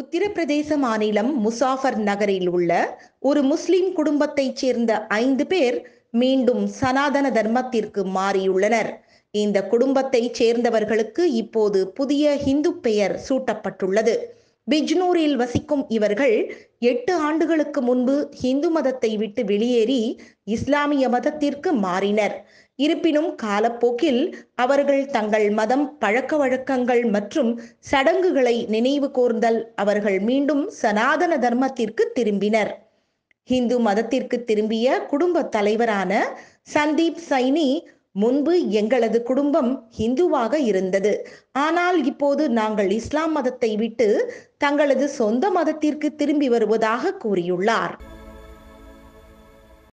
உத்தரப்பிரதேச மாநிலம் முசாஃபர் நகரில் உள்ள ஒரு முஸ்லிம் குடும்பத்தைச் சேர்ந்த ஐந்து பேர் மீண்டும் சனாதன தர்மத்திற்கு மாறியுள்ளனர் இந்த குடும்பத்தைச் சேர்ந்தவர்களுக்கு இப்போது புதிய ஹிந்து பெயர் சூட்டப்பட்டுள்ளது பிஜ்னூரில் வசிக்கும் இவர்கள் எட்டு ஆண்டுகளுக்கு முன்பு இந்து மதத்தை விட்டு வெளியேறி இஸ்லாமிய மதத்திற்கு மாறினர் இருப்பினும் காலப்போக்கில் அவர்கள் தங்கள் மதம் பழக்க வழக்கங்கள் மற்றும் சடங்குகளை நினைவு கூர்ந்தல் அவர்கள் மீண்டும் சனாதன தர்மத்திற்கு திரும்பினர் ஹிந்து மதத்திற்கு திரும்பிய குடும்ப தலைவரான சந்தீப் சைனி முன்பு எங்களது குடும்பம் ஹிந்துவாக இருந்தது ஆனால் இப்போது நாங்கள் இஸ்லாம் மதத்தை விட்டு தங்களது சொந்த மதத்திற்கு திரும்பி வருவதாக கூறியுள்ளார்